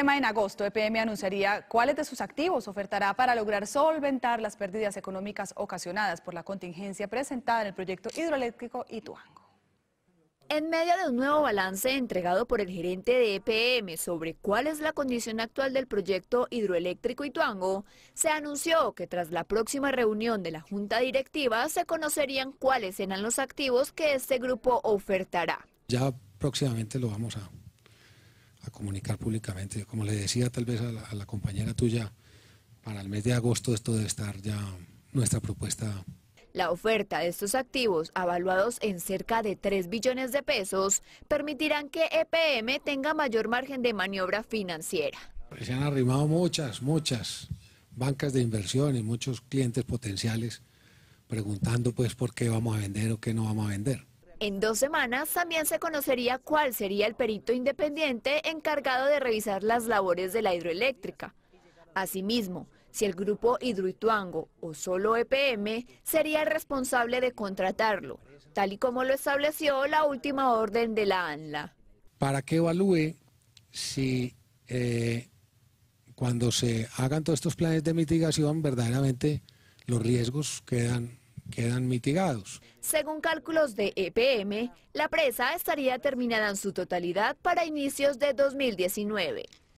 tema, en agosto EPM anunciaría cuáles de sus activos ofertará para lograr solventar las pérdidas económicas ocasionadas por la contingencia presentada en el proyecto hidroeléctrico Ituango. En medio de un nuevo balance entregado por el gerente de EPM sobre cuál es la condición actual del proyecto hidroeléctrico Ituango, se anunció que tras la próxima reunión de la Junta Directiva se conocerían cuáles serán los activos que este grupo ofertará. Ya próximamente lo vamos a a comunicar públicamente. Como le decía tal vez a la, compañera tuya, para el mes de agosto esto debe estar ya nuestra propuesta. La oferta de estos activos, avaluados en cerca de 3 billones de pesos, permitirán que EPM tenga mayor margen de maniobra financiera. Pues se han arrimado muchas, muchas bancas de inversión y muchos clientes potenciales preguntando pues por qué vamos a vender o qué no vamos a vender. En dos semanas también se conocería cuál sería el perito independiente encargado de revisar las labores de la hidroeléctrica. Asimismo, si el grupo Hidroituango o solo EPM sería el responsable de contratarlo, tal y como lo estableció la última orden de la ANLA. Para que evalúe si eh, cuando se hagan todos estos planes de mitigación verdaderamente los riesgos quedan quedan mitigados. Según cálculos de EPM, la presa estaría terminada en su totalidad para inicios de 2019.